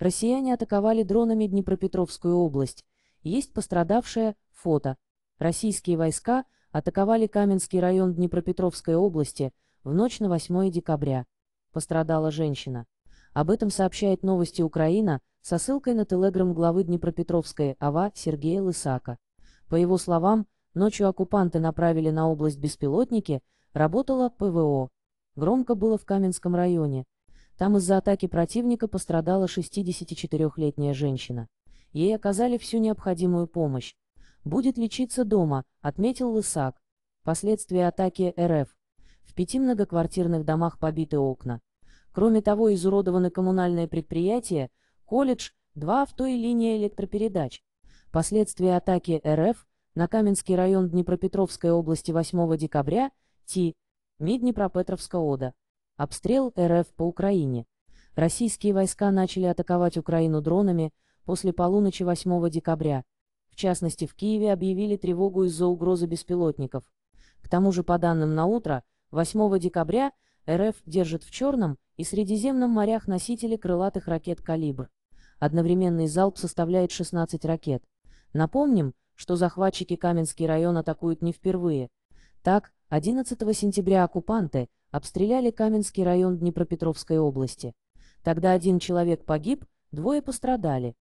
Россияне атаковали дронами Днепропетровскую область. Есть пострадавшее фото. Российские войска атаковали Каменский район Днепропетровской области в ночь на 8 декабря. Пострадала женщина. Об этом сообщает новости Украина со ссылкой на телеграм главы Днепропетровской АВА Сергея Лысака. По его словам, ночью оккупанты направили на область беспилотники, работала ПВО. Громко было в Каменском районе. Там из-за атаки противника пострадала 64-летняя женщина. Ей оказали всю необходимую помощь. Будет лечиться дома, отметил Лысак. Последствия атаки РФ. В пяти многоквартирных домах побиты окна. Кроме того, изуродованы коммунальные предприятия, колледж, два авто и линия электропередач. Последствия атаки РФ на Каменский район Днепропетровской области 8 декабря, Ти, МИД ОДА. Обстрел РФ по Украине. Российские войска начали атаковать Украину дронами после полуночи 8 декабря. В частности, в Киеве объявили тревогу из-за угрозы беспилотников. К тому же, по данным на утро, 8 декабря РФ держит в Черном и Средиземном морях носители крылатых ракет «Калибр». Одновременный залп составляет 16 ракет. Напомним, что захватчики Каменский район атакуют не впервые – так, 11 сентября оккупанты обстреляли Каменский район Днепропетровской области. Тогда один человек погиб, двое пострадали.